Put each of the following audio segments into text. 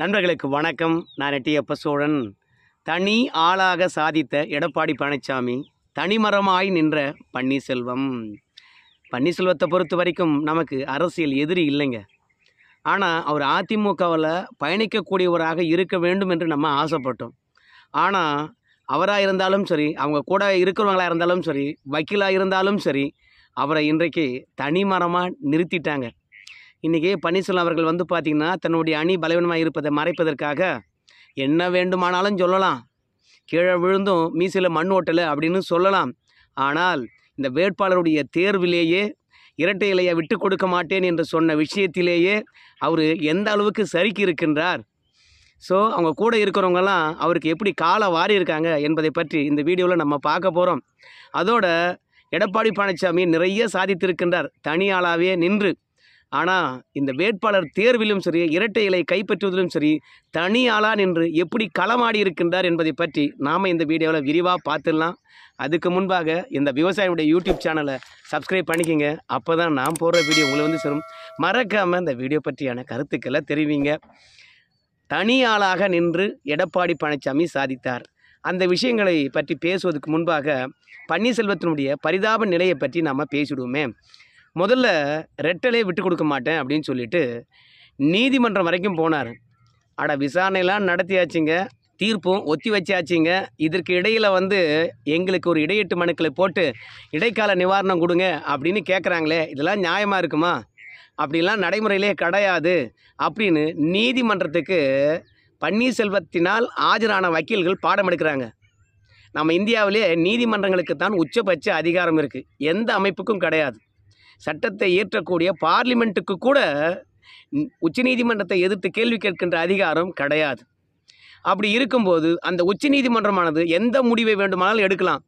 நண்பர்களுக்கு வணக்கம் நான் எட்டியப்ப சோழன் தனி ஆளாக சாதித்த எடப்பாடி பழனிசாமி தனிமரமாய் நின்ற பன்னீர்செல்வம் பன்னீர்செல்வத்தை பொறுத்த வரைக்கும் நமக்கு அரசியல் எதிரி இல்லைங்க ஆனால் அவர் அதிமுகவில் பயணிக்கக்கூடியவராக இருக்க வேண்டும் என்று நம்ம ஆசைப்பட்டோம் ஆனால் அவராக இருந்தாலும் சரி அவங்க கூட இருக்கிறவங்களாக இருந்தாலும் சரி வக்கீலாக இருந்தாலும் சரி அவரை இன்றைக்கு தனிமரமாக நிறுத்திட்டாங்க இன்றைக்கி பன்னீர்செல்வம் அவர்கள் வந்து பார்த்திங்கன்னா தன்னுடைய அணி பலவீனமாக இருப்பதை மறைப்பதற்காக என்ன வேண்டுமானாலும் சொல்லலாம் கீழே விழுந்தும் மீசையில் மண் ஓட்டலை அப்படின்னு சொல்லலாம் ஆனால் இந்த வேட்பாளருடைய தேர்விலேயே இரட்டை இலையை விட்டு கொடுக்க மாட்டேன் என்று சொன்ன விஷயத்திலேயே அவர் எந்த அளவுக்கு சறுக்கி இருக்கின்றார் ஸோ அவங்க கூட இருக்கிறவங்கெல்லாம் அவருக்கு எப்படி காலை வாரி இருக்காங்க என்பதை பற்றி இந்த வீடியோவில் நம்ம பார்க்க போகிறோம் அதோட எடப்பாடி பழனிசாமி நிறைய சாதித்திருக்கின்றார் தனியாளாவே நின்று ஆனால் இந்த வேட்பாளர் தேர்விலும் சரி இரட்டை இலை கைப்பற்றுவதிலும் சரி தனி ஆளா நின்று எப்படி களமாடி இருக்கின்றார் என்பதை பற்றி நாம் இந்த வீடியோவில் விரிவாக பார்த்துடலாம் அதுக்கு முன்பாக இந்த விவசாயியுடைய யூடியூப் சேனலை சப்ஸ்கிரைப் பண்ணிக்கோங்க அப்போ தான் நான் போடுற வீடியோ உங்களை வந்து சரும் மறக்காமல் இந்த வீடியோ பற்றியான கருத்துக்களை தெரிவிங்க தனி ஆளாக நின்று எடப்பாடி பழனிசாமி சாதித்தார் அந்த விஷயங்களை பற்றி பேசுவதற்கு முன்பாக பன்னீர்செல்வத்தினுடைய பரிதாப நிலையை பற்றி நாம் பேசிவிடுவோமே முதல்ல ரெட்டலே விட்டு கொடுக்க மாட்டேன் அப்படின்னு சொல்லிட்டு நீதிமன்றம் வரைக்கும் போனார் அட விசாரணையெல்லாம் நடத்தியாச்சுங்க தீர்ப்பும் ஒத்தி வச்சாச்சுங்க இதற்கு இடையில் வந்து எங்களுக்கு ஒரு இடையீட்டு மனுக்களை போட்டு இடைக்கால நிவாரணம் கொடுங்க அப்படின்னு கேட்குறாங்களே இதெல்லாம் நியாயமாக இருக்குமா அப்படிலாம் நடைமுறையிலே கிடையாது அப்படின்னு நீதிமன்றத்துக்கு பன்னீர்செல்வத்தினால் ஆஜரான வக்கீல்கள் பாடம் எடுக்கிறாங்க நம்ம இந்தியாவிலே நீதிமன்றங்களுக்கு தான் உச்சபட்ச அதிகாரம் இருக்குது எந்த அமைப்புக்கும் கிடையாது சட்டத்தை இயற்றக்கூடிய பார்லிமெண்ட்டுக்கு கூட உச்சநீதிமன்றத்தை எதிர்த்து கேள்வி கேட்கின்ற அதிகாரம் கிடையாது அப்படி இருக்கும்போது அந்த உச்சநீதிமன்றமானது எந்த முடிவை வேண்டுமானாலும் எடுக்கலாம்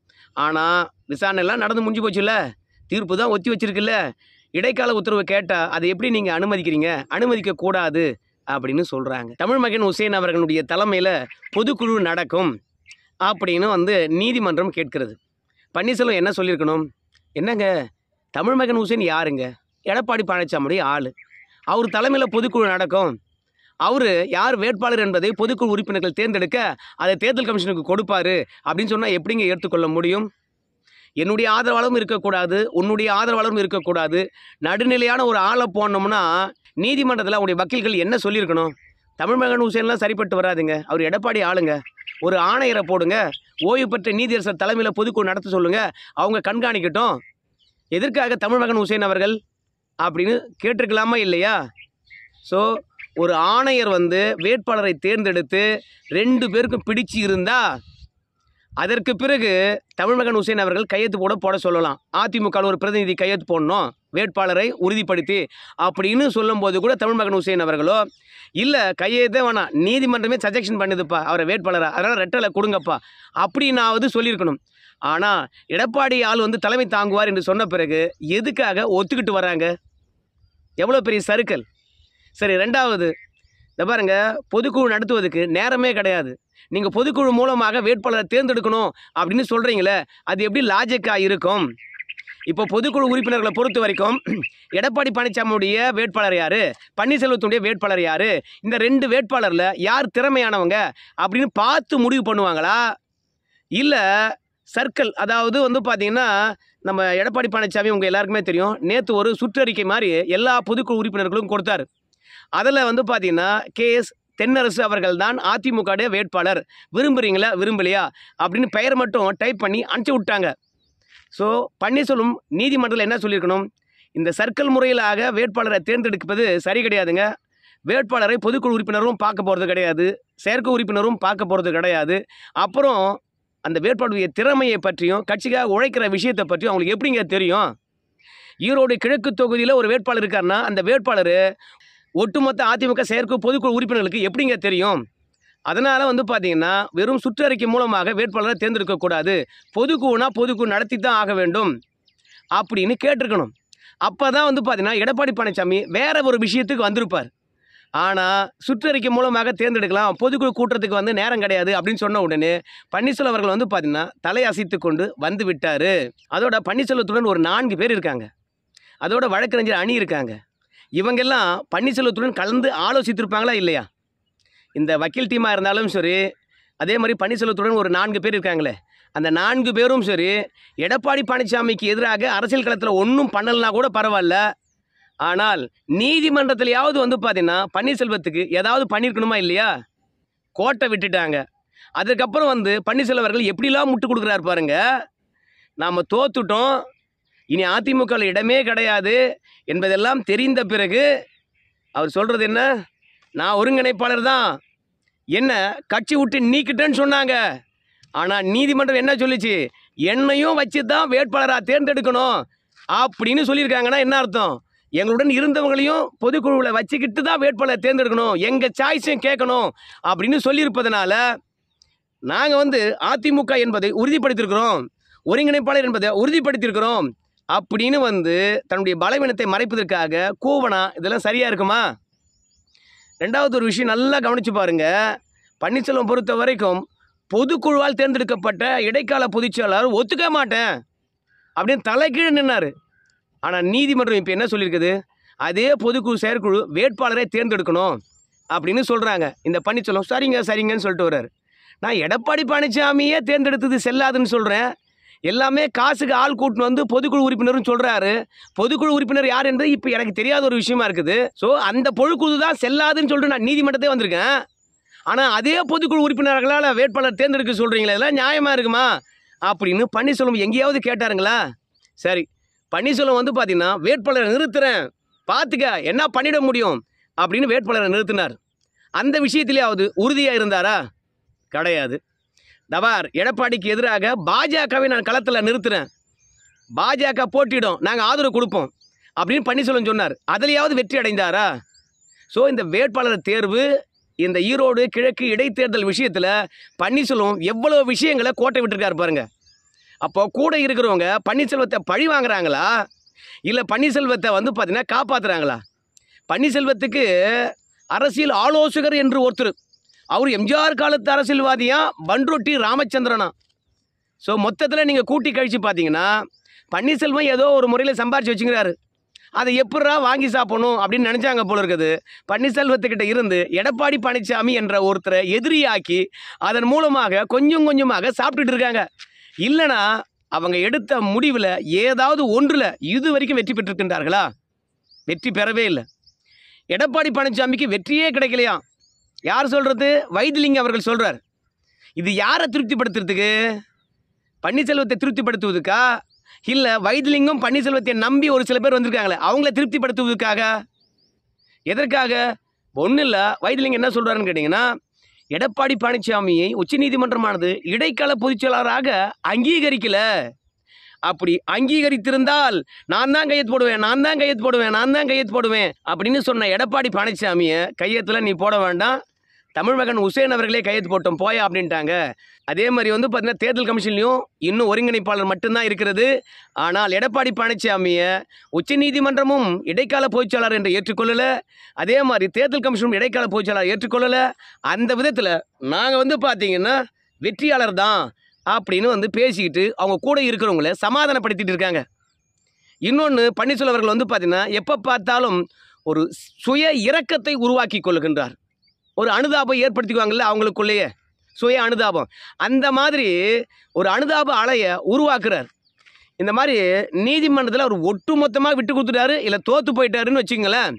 ஆனால் விசாரணைலாம் நடந்து முடிஞ்சு போச்சுல்ல தீர்ப்பு தான் ஒத்தி வச்சிருக்குல்ல இடைக்கால உத்தரவு கேட்டால் அதை எப்படி நீங்கள் அனுமதிக்கிறீங்க அனுமதிக்கக்கூடாது அப்படின்னு சொல்கிறாங்க தமிழ் மகன் உசேன் அவர்களுடைய தலைமையில் பொதுக்குழு நடக்கும் அப்படின்னு வந்து நீதிமன்றம் கேட்கிறது பன்னீர்செல்வம் என்ன சொல்லியிருக்கணும் என்னங்க தமிழ் மகன் ஹுசேன் யாருங்க எடப்பாடி பழனிசாமி ஆள் அவர் தலைமையில் பொதுக்குழு நடக்கும் அவர் யார் வேட்பாளர் என்பதை பொதுக்குழு உறுப்பினர்கள் தேர்ந்தெடுக்க அதை தேர்தல் கமிஷனுக்கு கொடுப்பாரு அப்படின்னு சொன்னால் எப்படிங்க ஏற்றுக்கொள்ள முடியும் என்னுடைய ஆதரவாளரும் இருக்கக்கூடாது உன்னுடைய ஆதரவாளரும் இருக்கக்கூடாது நடுநிலையான ஒரு ஆளை போனோம்னா நீதிமன்றத்தில் அவனுடைய வக்கீல்கள் என்ன சொல்லியிருக்கணும் தமிழ் மகன் சரிப்பட்டு வராதுங்க அவர் எடப்பாடி ஆளுங்க ஒரு ஆணையரை போடுங்க ஓய்வு பெற்ற நீதியரசர் தலைமையில் பொதுக்குழு நடத்த சொல்லுங்கள் அவங்க கண்காணிக்கட்டும் எதற்காக தமிழ் மகன் உசேன் அவர்கள் அப்படின்னு கேட்டிருக்கலாமா இல்லையா ஸோ ஒரு ஆணையர் வந்து வேட்பாளரை தேர்ந்தெடுத்து ரெண்டு பேருக்கும் பிடிச்சு இருந்தால் அதற்கு பிறகு தமிழ்மகன் உசேன் அவர்கள் கையெழுத்து போட போட சொல்லலாம் அதிமுக ஒரு பிரதிநிதி கையெழுத்து போடணும் வேட்பாளரை உறுதிப்படுத்தி அப்படின்னு சொல்லும்போது கூட தமிழ்மகன் உசேன் அவர்களோ இல்லை கையெழுத்தே வேணாம் நீதிமன்றமே சஜெக்ஷன் பண்ணுதுப்பா அவரை வேட்பாளரை அதனால் ரெட்டலை கொடுங்கப்பா அப்படின்னாவது சொல்லியிருக்கணும் ஆனால் எடப்பாடி ஆள் வந்து தலைமை தாங்குவார் என்று சொன்ன பிறகு எதுக்காக ஒத்துக்கிட்டு வராங்க எவ்வளோ பெரிய சருக்கள் சரி ரெண்டாவது இந்த பாருங்கள் பொதுக்குழு நடத்துவதற்கு நேரமே கிடையாது நீங்கள் பொதுக்குழு மூலமாக வேட்பாளரை தேர்ந்தெடுக்கணும் அப்படின்னு சொல்கிறீங்களே அது எப்படி லாஜிக்காக இருக்கும் இப்போ பொதுக்குழு உறுப்பினர்களை பொறுத்த வரைக்கும் எடப்பாடி பழனிசாமியுடைய வேட்பாளர் யார் பன்னீர்செல்வத்துடைய வேட்பாளர் யார் இந்த ரெண்டு வேட்பாளரில் யார் திறமையானவங்க அப்படின்னு பார்த்து முடிவு பண்ணுவாங்களா இல்லை சர்க்கிள் அதாவது வந்து பார்த்திங்கன்னா நம்ம எடப்பாடி பழனிசாமி உங்கள் எல்லாருக்குமே தெரியும் நேற்று ஒரு சுற்றறிக்கை மாதிரி எல்லா பொதுக்குழு உறுப்பினர்களும் கொடுத்தார் அதில் வந்து பார்த்திங்கன்னா கேஎஸ் தென்னரசு அவர்கள் தான் அதிமுக வேட்பாளர் விரும்புகிறீங்களா விரும்பலையா அப்படின்னு பெயர் மட்டும் டைப் பண்ணி அனுப்பிச்சி விட்டாங்க ஸோ பன்னீர்செல்வம் நீதிமன்றத்தில் என்ன சொல்லியிருக்கணும் இந்த சர்க்கிள் முறையிலாக வேட்பாளரை தேர்ந்தெடுப்பது சரி கிடையாதுங்க வேட்பாளரை பொதுக்குழு உறுப்பினரும் பார்க்க போகிறது கிடையாது செயற்கை உறுப்பினரும் பார்க்க போகிறது கிடையாது அப்புறம் அந்த வேட்பாளருடைய திறமையை பற்றியும் கட்சிக்காக உழைக்கிற விஷயத்தை பற்றியும் அவங்களுக்கு எப்படிங்க தெரியும் ஈரோடு கிழக்கு தொகுதியில் ஒரு வேட்பாளர் இருக்காருன்னா அந்த வேட்பாளர் ஒட்டுமொத்த அதிமுக செயற்கை பொதுக்குழு உறுப்பினர்களுக்கு எப்படிங்க தெரியும் அதனால் வந்து பார்த்திங்கன்னா வெறும் சுற்றறிக்கை மூலமாக வேட்பாளரை தேர்ந்தெடுக்கக்கூடாது பொதுக்குழுனா பொதுக்குழு நடத்தி தான் ஆக வேண்டும் அப்படின்னு கேட்டிருக்கணும் அப்போ தான் வந்து பார்த்தீங்கன்னா எடப்பாடி பழனிசாமி வேற ஒரு விஷயத்துக்கு வந்திருப்பார் ஆனால் சுற்றறிக்கை மூலமாக தேர்ந்தெடுக்கலாம் பொதுக்குழு கூட்டத்துக்கு வந்து நேரம் கிடையாது அப்படின்னு சொன்ன உடனே பன்னீர்செல்வம் அவர்கள் வந்து பார்த்தீங்கன்னா அசைத்து கொண்டு வந்து விட்டார் அதோட பன்னீர்செல்வத்துடன் ஒரு நான்கு பேர் இருக்காங்க அதோட வழக்கறிஞர் அணி இருக்காங்க இவங்கெல்லாம் பன்னீர்செல்வத்துடன் கலந்து ஆலோசித்திருப்பாங்களா இல்லையா இந்த வக்கீல் டீமாக இருந்தாலும் சரி அதே மாதிரி பன்னீர்செல்வத்துடன் ஒரு நான்கு பேர் இருக்காங்களே அந்த நான்கு பேரும் சரி எடப்பாடி பழனிசாமிக்கு எதிராக அரசியல் களத்தில் ஒன்றும் பண்ணலைனா கூட பரவாயில்ல ஆனால் நீதிமன்றத்திலையாவது வந்து பார்த்தீங்கன்னா பன்னீர்செல்வத்துக்கு ஏதாவது பண்ணியிருக்கணுமா இல்லையா கோட்டை விட்டுட்டாங்க அதுக்கப்புறம் வந்து பன்னீர்செல்வர்கள் எப்படிலாம் முட்டு கொடுக்குறாரு பாருங்க நாம் தோத்துட்டோம் இனி அதிமுகவில் இடமே கிடையாது என்பதெல்லாம் தெரிந்த பிறகு அவர் சொல்கிறது என்ன நான் ஒருங்கிணைப்பாளர் தான் என்ன கட்சி விட்டு நீக்கிட்டேன்னு சொன்னாங்க ஆனால் நீதிமன்றம் என்ன சொல்லிச்சு என்னையும் வச்சு தான் வேட்பாளராக தேர்ந்தெடுக்கணும் அப்படின்னு சொல்லியிருக்காங்கன்னா என்ன அர்த்தம் எங்களுடன் இருந்தவங்களையும் பொதுக்குழுவில் வச்சுக்கிட்டு தான் வேட்பாளர் தேர்ந்தெடுக்கணும் எங்கள் சாய்ஸையும் கேட்கணும் அப்படின்னு சொல்லியிருப்பதனால நாங்கள் வந்து அதிமுக என்பதை உறுதிப்படுத்தியிருக்கிறோம் ஒருங்கிணைப்பாளர் என்பதை உறுதிப்படுத்தியிருக்கிறோம் அப்படின்னு வந்து தன்னுடைய பலவீனத்தை மறைப்பதற்காக கூவனா இதெல்லாம் சரியாக இருக்குமா ரெண்டாவது ஒரு விஷயம் நல்லா கவனித்து பாருங்கள் பன்னீர்செல்வம் பொறுத்த வரைக்கும் பொதுக்குழுவால் தேர்ந்தெடுக்கப்பட்ட இடைக்கால பொதுச்செயலாளர் ஒத்துக்க மாட்டேன் அப்படின்னு தலைகீழ் நின்னார் ஆனால் நீதிமன்றம் இப்போ என்ன சொல்லியிருக்குது அதே பொதுக்குழு செயற்குழு வேட்பாளரை தேர்ந்தெடுக்கணும் அப்படின்னு சொல்கிறாங்க இந்த பன்னிச்சலம் சரிங்க சரிங்கன்னு சொல்லிட்டு வர்றாரு நான் எடப்பாடி பழனிசாமியே தேர்ந்தெடுத்தது செல்லாதுன்னு சொல்கிறேன் எல்லாமே காசுக்கு ஆள் கூட்டின்னு வந்து பொதுக்குழு உறுப்பினரும் சொல்கிறாரு பொதுக்குழு உறுப்பினர் யார் என்று இப்போ எனக்கு தெரியாத ஒரு விஷயமா இருக்குது ஸோ அந்த பொழுக்குழு தான் செல்லாதுன்னு சொல்லிட்டு நான் நீதிமன்றத்தே வந்திருக்கேன் ஆனால் அதே பொதுக்குழு உறுப்பினர்களால் வேட்பாளர் தேர்ந்தெடுக்க சொல்கிறீங்களா இதெல்லாம் நியாயமாக இருக்குமா அப்படின்னு பன்னீர்செல்வம் எங்கேயாவது கேட்டாருங்களா சரி பன்னீர்செல்வம் வந்து பார்த்தீங்கன்னா வேட்பாளரை நிறுத்துகிறேன் பார்த்துக்க என்ன பண்ணிட முடியும் அப்படின்னு வேட்பாளரை நிறுத்தினார் அந்த அவது உறுதியாக இருந்தாரா கிடையாது தவார் எடப்பாடிக்கு எதிராக பாஜகவை நான் களத்தில் நிறுத்துகிறேன் பாஜக போட்டிடும் நாங்கள் ஆதரவு கொடுப்போம் அப்படின்னு பன்னீர்செல்வம் சொன்னார் அதிலேயாவது வெற்றி அடைந்தாரா ஸோ இந்த வேட்பாளர் தேர்வு இந்த ஈரோடு கிழக்கு இடைத்தேர்தல் விஷயத்தில் பன்னீர்செல்வம் எவ்வளோ விஷயங்களை கோட்டை விட்டுருக்காரு பாருங்கள் அப்போ கூட இருக்கிறவங்க பன்னீர்செல்வத்தை பழி வாங்குறாங்களா இல்லை பன்னீர்செல்வத்தை வந்து பார்த்தீங்கன்னா காப்பாற்றுறாங்களா பன்னீர்செல்வத்துக்கு அரசியல் ஆலோசகர் என்று ஒருத்தர் அவர் எம்ஜிஆர் காலத்து அரசியல்வாதியாக பன்ரொட்டி ராமச்சந்திரனா ஸோ மொத்தத்தில் நீங்கள் கூட்டி கழித்து பார்த்தீங்கன்னா பன்னீர்செல்வம் ஏதோ ஒரு முறையில் சம்பாரிச்சு வச்சுக்கிறாரு அதை எப்படா வாங்கி சாப்பிடணும் அப்படின்னு நினச்சாங்க போல இருக்குது பன்னீர்செல்வத்துக்கிட்ட இருந்து எடப்பாடி பழனிசாமி என்ற ஒருத்தரை எதிரியாக்கி அதன் மூலமாக கொஞ்சம் கொஞ்சமாக சாப்பிட்டுட்டு இருக்காங்க இல்லைனா அவங்க எடுத்த முடிவில் ஏதாவது ஒன்றில் இது வரைக்கும் வெற்றி பெற்றிருக்கின்றார்களா வெற்றி பெறவே இல்லை எடப்பாடி பழனிசாமிக்கு வெற்றியே கிடைக்கலையா யார் சொல்கிறது வைத்தியலிங்கம் அவர்கள் சொல்கிறார் இது யாரை திருப்திப்படுத்துறதுக்கு பன்னீர்செல்வத்தை திருப்திப்படுத்துவதுக்கா இல்லை வைத்திலிங்கம் பன்னீர்செல்வத்தை நம்பி ஒரு சில பேர் வந்திருக்காங்களே அவங்கள திருப்திப்படுத்துவதுக்காக எதற்காக ஒன்றும் இல்லை வைத்திலிங்கம் என்ன சொல்கிறாருன்னு கேட்டிங்கன்னா எடப்பாடி பழனிசாமியை உச்சநீதிமன்றமானது இடைக்கால செயலாளராக அங்கீகரிக்கல அப்படி அங்கீகரித்திருந்தால் நான் தான் கையத்து போடுவேன் நான் தான் கையத்து போடுவேன் நான் தான் கையத்து போடுவேன் அப்படின்னு சொன்ன எடப்பாடி பழனிசாமியை கையெழுத்தில் நீ போட வேண்டாம் தமிழ் மகன் உசேன் அவர்களே கையெழுத்து போட்டோம் போயா அப்படின்ட்டாங்க அதே மாதிரி வந்து பார்த்தீங்கன்னா தேர்தல் கமிஷன்லையும் இன்னும் ஒருங்கிணைப்பாளர் மட்டும்தான் இருக்கிறது ஆனால் எடப்பாடி பழனிசாமியை உச்சநீதிமன்றமும் இடைக்கால பொதுச்சாளர் என்று ஏற்றுக்கொள்ளலை அதே மாதிரி தேர்தல் கமிஷனும் இடைக்கால பொதுச்சாளர் ஏற்றுக்கொள்ளலை அந்த விதத்தில் நாங்கள் வந்து பார்த்தீங்கன்னா வெற்றியாளர் தான் அப்படின்னு வந்து பேசிக்கிட்டு அவங்க கூட இருக்கிறவங்கள சமாதானப்படுத்திட்டு இருக்காங்க இன்னொன்று பன்னீர்செல்வர்கள் வந்து பார்த்தீங்கன்னா எப்போ பார்த்தாலும் ஒரு சுய இரக்கத்தை உருவாக்கி கொள்ளுகின்றார் ஒரு அனுதாபம் ஏற்படுத்திக்குவாங்கல்ல அவங்களுக்குள்ளேயே சுய அனுதாபம் அந்த மாதிரி ஒரு அனுதாப அலையை உருவாக்குறார் இந்த மாதிரி நீதிமன்றத்தில் அவர் ஒட்டு மொத்தமாக விட்டு கொடுத்துட்டாரு இல்லை தோற்று போயிட்டாருன்னு வச்சுங்களேன்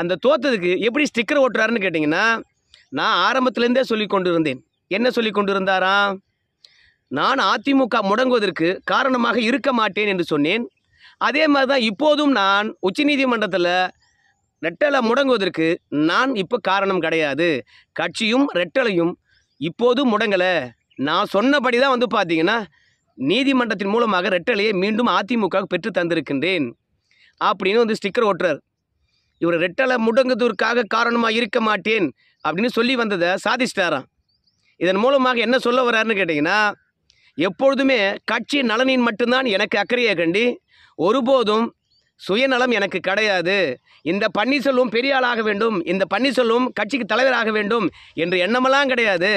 அந்த தோத்ததுக்கு எப்படி ஸ்டிக்கர் ஓட்டுறாருன்னு கேட்டிங்கன்னா நான் ஆரம்பத்துலேருந்தே சொல்லி கொண்டு இருந்தேன் என்ன சொல்லி கொண்டு இருந்தாராம் நான் அதிமுக முடங்குவதற்கு காரணமாக இருக்க மாட்டேன் என்று சொன்னேன் அதே மாதிரி தான் இப்போதும் நான் உச்சநீதிமன்றத்தில் ரெட்டலை முடங்குவதற்கு நான் இப்போ காரணம் கிடையாது கட்சியும் ரெட்டலையும் இப்போது முடங்கலை நான் சொன்னபடி தான் வந்து பார்த்தீங்கன்னா நீதிமன்றத்தின் மூலமாக ரெட்டலையை மீண்டும் அதிமுக பெற்று தந்திருக்கின்றேன் அப்படின்னு வந்து ஸ்டிக்கர் ஓட்டுறார் இவர் ரெட்டலை முடங்குவதற்காக காரணமாக இருக்க மாட்டேன் அப்படின்னு சொல்லி வந்ததை சாதிச்சிட்டாராம் இதன் மூலமாக என்ன சொல்ல வர்றாருன்னு கேட்டிங்கன்னா எப்பொழுதுமே கட்சி நலனின் மட்டும்தான் எனக்கு அக்கறையை கண்டி ஒருபோதும் சுயநலம் எனக்கு கிடையாது இந்த பன்னீர்செல்வம் பெரிய ஆளாக வேண்டும் இந்த பன்னீர்செல்வம் கட்சிக்கு தலைவராக வேண்டும் என்று எண்ணமெல்லாம் கிடையாது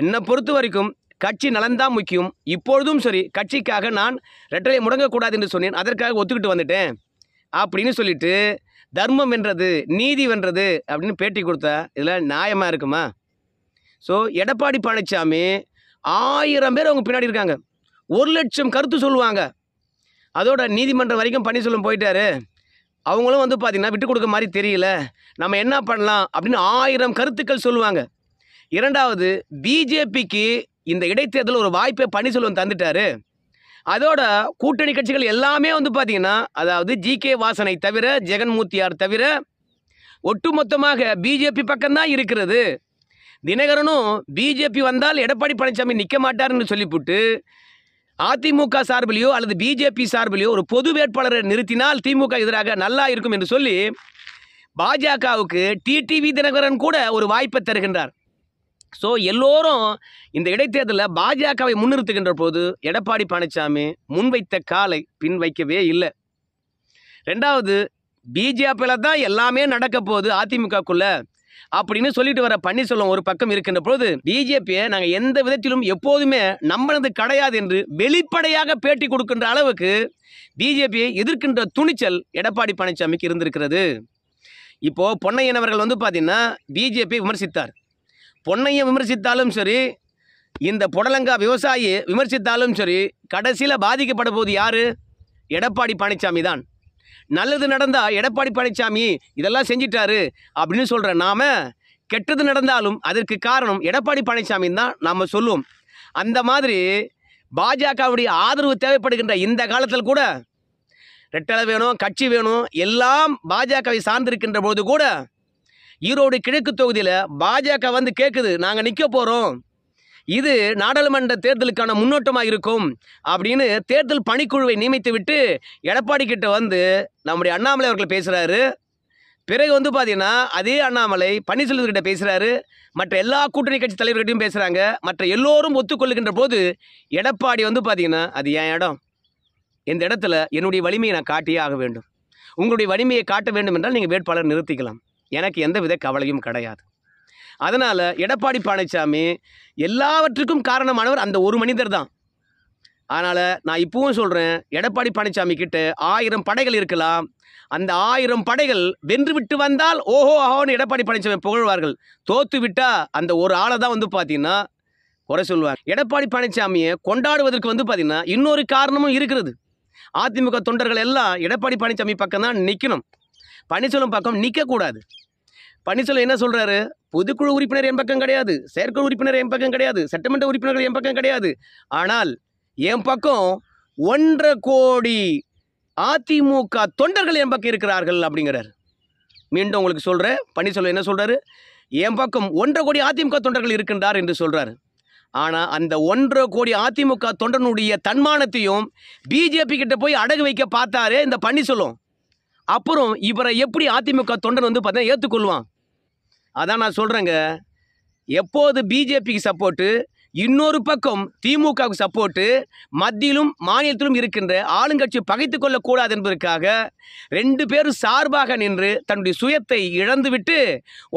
என்னை பொறுத்த வரைக்கும் கட்சி நலன்தான் முக்கியம் இப்பொழுதும் சரி கட்சிக்காக நான் ரெட்டரை முடங்கக்கூடாது என்று சொன்னேன் அதற்காக ஒத்துக்கிட்டு வந்துட்டேன் அப்படின்னு சொல்லிட்டு தர்மம் வென்றது நீதி வென்றது அப்படின்னு பேட்டி கொடுத்தா இதில் நியாயமாக இருக்குமா ஸோ எடப்பாடி பழனிசாமி ஆயிரம் பேர் அவங்க பின்னாடி இருக்காங்க ஒரு லட்சம் கருத்து சொல்லுவாங்க அதோட நீதிமன்றம் வரைக்கும் பன்னீர்செல்வம் போயிட்டாரு அவங்களும் வந்து பார்த்திங்கன்னா விட்டு கொடுக்க மாதிரி தெரியல நம்ம என்ன பண்ணலாம் அப்படின்னு ஆயிரம் கருத்துக்கள் சொல்லுவாங்க இரண்டாவது பிஜேபிக்கு இந்த இடைத்தேர்தல் ஒரு வாய்ப்பை பன்னீர்செல்வம் தந்துட்டாரு அதோட கூட்டணி கட்சிகள் எல்லாமே வந்து பார்த்திங்கன்னா அதாவது ஜி கே வாசனை தவிர ஜெகன்மூர்த்தியார் தவிர ஒட்டுமொத்தமாக பிஜேபி பக்கம்தான் இருக்கிறது தினகரனும் பிஜேபி வந்தால் எடப்பாடி பழனிசாமி நிற்க மாட்டார்னு சொல்லிவிட்டு அதிமுக சார்பிலேயோ அல்லது பிஜேபி சார்பிலேயோ ஒரு பொது வேட்பாளரை நிறுத்தினால் திமுக எதிராக நல்லா இருக்கும் என்று சொல்லி பாஜகவுக்கு டிடிவி தினகரன் கூட ஒரு வாய்ப்பை தருகின்றார் ஸோ எல்லோரும் இந்த இடைத்தேர்தலில் பாஜகவை முன்னிறுத்துகின்ற போது எடப்பாடி பழனிசாமி முன்வைத்த காலை பின் வைக்கவே இல்லை ரெண்டாவது பிஜேபியில் தான் எல்லாமே நடக்க போகுது அதிமுகக்குள்ளே அப்படின்னு சொல்லிட்டு வர பன்னீர்செல்வம் ஒரு பக்கம் இருக்கின்ற பொழுது பிஜேபியை நாங்கள் எந்த விதத்திலும் எப்போதுமே நம்மளது கிடையாது என்று வெளிப்படையாக பேட்டி கொடுக்கின்ற அளவுக்கு பிஜேபியை எதிர்க்கின்ற துணிச்சல் எடப்பாடி பழனிசாமிக்கு இருந்திருக்கிறது இப்போ பொன்னையன் அவர்கள் வந்து பார்த்தீங்கன்னா பிஜேபியை விமர்சித்தார் பொன்னையை விமர்சித்தாலும் சரி இந்த புடலங்கா விவசாயி விமர்சித்தாலும் சரி கடைசியில் பாதிக்கப்பட போது யார் எடப்பாடி பழனிசாமி தான் நல்லது நடந்தால் எடப்பாடி பழனிசாமி இதெல்லாம் செஞ்சிட்டாரு அப்படின்னு சொல்கிற நாம் கெட்டது நடந்தாலும் அதற்கு காரணம் எடப்பாடி பழனிசாமி தான் நாம் சொல்லுவோம் அந்த மாதிரி பாஜகவுடைய ஆதரவு தேவைப்படுகின்ற இந்த காலத்தில் கூட ரெட்டலை வேணும் கட்சி வேணும் எல்லாம் பாஜகவை சார்ந்திருக்கின்ற பொழுது கூட ஈரோடு கிழக்கு தொகுதியில் பாஜக வந்து கேட்குது நாங்கள் நிற்க போகிறோம் இது நாடாளுமன்ற தேர்தலுக்கான முன்னோட்டமாக இருக்கும் அப்படின்னு தேர்தல் பணிக்குழுவை நியமித்து விட்டு எடப்பாடி கிட்ட வந்து நம்முடைய அண்ணாமலை அவர்கள் பேசுகிறாரு பிறகு வந்து பார்த்தீங்கன்னா அதே அண்ணாமலை பன்னீர்செல்வர்கிட்ட பேசுகிறாரு மற்ற எல்லா கூட்டணி கட்சி தலைவர்கிட்டையும் பேசுகிறாங்க மற்ற எல்லோரும் ஒத்துக்கொள்ளுகின்ற போது எடப்பாடி வந்து பார்த்தீங்கன்னா அது என் இடம் இந்த இடத்துல என்னுடைய வலிமையை நான் காட்டியே ஆக வேண்டும் உங்களுடைய வலிமையை காட்ட வேண்டும் என்றால் நீங்கள் வேட்பாளர் நிறுத்திக்கலாம் எனக்கு எந்த வித கவலையும் கிடையாது அதனால் எடப்பாடி பழனிசாமி எல்லாவற்றுக்கும் காரணமானவர் அந்த ஒரு மனிதர் தான் அதனால் நான் இப்போவும் சொல்கிறேன் எடப்பாடி பழனிசாமி கிட்ட ஆயிரம் படைகள் இருக்கலாம் அந்த ஆயிரம் படைகள் வென்று விட்டு வந்தால் ஓஹோ ஆஹோன்னு எடப்பாடி பழனிசாமி புகழ்வார்கள் தோத்து விட்டால் அந்த ஒரு ஆளை தான் வந்து பார்த்தீங்கன்னா குறை சொல்லுவார் எடப்பாடி பழனிசாமியை கொண்டாடுவதற்கு வந்து பார்த்திங்கன்னா இன்னொரு காரணமும் இருக்கிறது அதிமுக தொண்டர்கள் எல்லாம் எடப்பாடி பழனிசாமி பக்கம் தான் நிற்கணும் பழனிசாமி பக்கம் நிற்கக்கூடாது பன்னீர்செல்வம் என்ன சொல்றாரு பொதுக்குழு உறுப்பினர் என் பக்கம் கிடையாது செயற்குழு உறுப்பினர் என் பக்கம் கிடையாது சட்டமன்ற உறுப்பினர்கள் என் பக்கம் கிடையாது ஆனால் என் பக்கம் ஒன்றரை கோடி அதிமுக தொண்டர்கள் என் பக்கம் இருக்கிறார்கள் அப்படிங்கிறார் மீண்டும் உங்களுக்கு சொல்கிறேன் பன்னீர்செல்வம் என்ன சொல்கிறாரு என் பக்கம் ஒன்றரை கோடி அதிமுக தொண்டர்கள் இருக்கின்றார் என்று சொல்கிறார் ஆனால் அந்த ஒன்றரை கோடி அதிமுக தொண்டனுடைய தன்மானத்தையும் பிஜேபி கிட்ட போய் அடகு வைக்க பார்த்தாரே இந்த பன்னீர்செல்வம் அப்புறம் இவரை எப்படி அதிமுக தொண்டன் வந்து பார்த்தீங்கன்னா ஏற்றுக்கொள்வான் அதான் நான் சொல்கிறேங்க எப்போது பிஜேபிக்கு சப்போர்ட்டு இன்னொரு பக்கம் திமுகவுக்கு சப்போர்ட்டு மத்தியிலும் மாநிலத்திலும் இருக்கின்ற ஆளுங்கட்சி பகைத்து கொள்ளக்கூடாது என்பதற்காக ரெண்டு பேரும் சார்பாக நின்று தன்னுடைய சுயத்தை இழந்துவிட்டு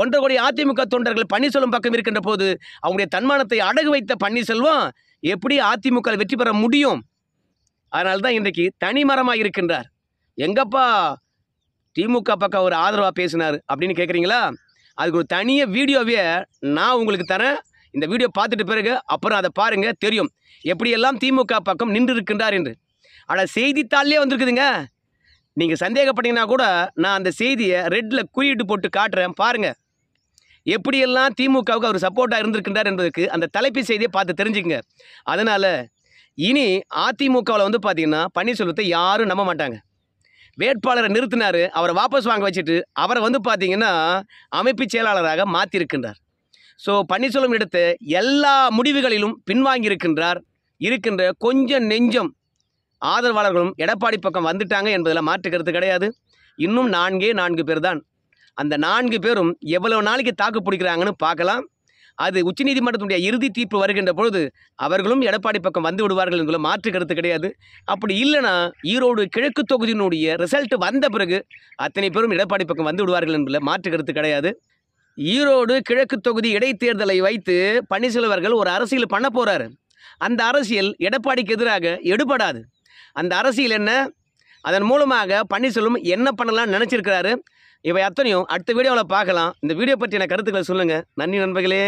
ஒன்றரை கோடி அதிமுக தொண்டர்கள் பன்னீர்செல்வம் பக்கம் இருக்கின்ற போது அவங்களுடைய தன்மானத்தை அடகு வைத்த பன்னீர்செல்வம் எப்படி அதிமுக வெற்றி பெற முடியும் அதனால தான் இன்றைக்கு தனிமரமாக இருக்கின்றார் எங்கப்பா திமுக பக்கம் ஒரு ஆதரவாக பேசினார் அப்படின்னு கேட்குறீங்களா அதுக்கு ஒரு தனியாக வீடியோவே நான் உங்களுக்கு தரேன் இந்த வீடியோ பார்த்துட்டு பிறகு அப்புறம் அதை பாருங்கள் தெரியும் எப்படியெல்லாம் திமுக பக்கம் நின்று இருக்கின்றார் என்று ஆனால் செய்தித்தாள்லேயே வந்திருக்குதுங்க நீங்கள் சந்தேகப்பட்டீங்கன்னா கூட நான் அந்த செய்தியை ரெட்டில் குறியிட்டு போட்டு காட்டுறேன் பாருங்கள் எப்படியெல்லாம் திமுகவுக்கு அவர் சப்போர்ட்டாக இருந்திருக்கின்றார் என்பதற்கு அந்த தலைப்பு செய்தியை பார்த்து தெரிஞ்சுக்கங்க அதனால் இனி அதிமுகவில் வந்து பார்த்திங்கன்னா பன்னீர்செல்வத்தை யாரும் நம்ப மாட்டாங்க வேட்பாளரை நிறுத்தினார் அவரை வாபஸ் வாங்க வச்சுட்டு அவரை வந்து பார்த்தீங்கன்னா அமைப்பு செயலாளராக மாற்றியிருக்கின்றார் ஸோ பன்னீர்செல்வம் எடுத்த எல்லா முடிவுகளிலும் பின்வாங்கி இருக்கின்றார் இருக்கின்ற கொஞ்சம் நெஞ்சம் ஆதரவாளர்களும் எடப்பாடி பக்கம் வந்துட்டாங்க என்பதில் மாற்றுக்கிறது கிடையாது இன்னும் நான்கே நான்கு பேர் தான் அந்த நான்கு பேரும் எவ்வளோ நாளைக்கு தாக்கு பிடிக்கிறாங்கன்னு பார்க்கலாம் அது உச்சநீதிமன்றத்தினுடைய இறுதி தீர்ப்பு வருகின்ற பொழுது அவர்களும் எடப்பாடி பக்கம் வந்து விடுவார்கள் என்று மாற்று கருத்து கிடையாது அப்படி இல்லைனா ஈரோடு கிழக்கு தொகுதியினுடைய ரிசல்ட் வந்த பிறகு அத்தனை பேரும் எடப்பாடி பக்கம் வந்து விடுவார்கள் என்பதில் மாற்று கருத்து கிடையாது ஈரோடு கிழக்கு தொகுதி இடைத்தேர்தலை வைத்து பன்னீர்செல்வர்கள் ஒரு அரசியல் பண்ண போகிறாரு அந்த அரசியல் எடப்பாடிக்கு எதிராக எடுபடாது அந்த அரசியல் என்ன அதன் மூலமாக பன்னீர்செல்வம் என்ன பண்ணலாம்னு நினச்சிருக்கிறாரு இவை அத்தனையும் அடுத்த வீடியோவில் பார்க்கலாம் இந்த வீடியோ பற்றின கருத்துக்களை சொல்லுங்கள் நன்றி நண்பர்களே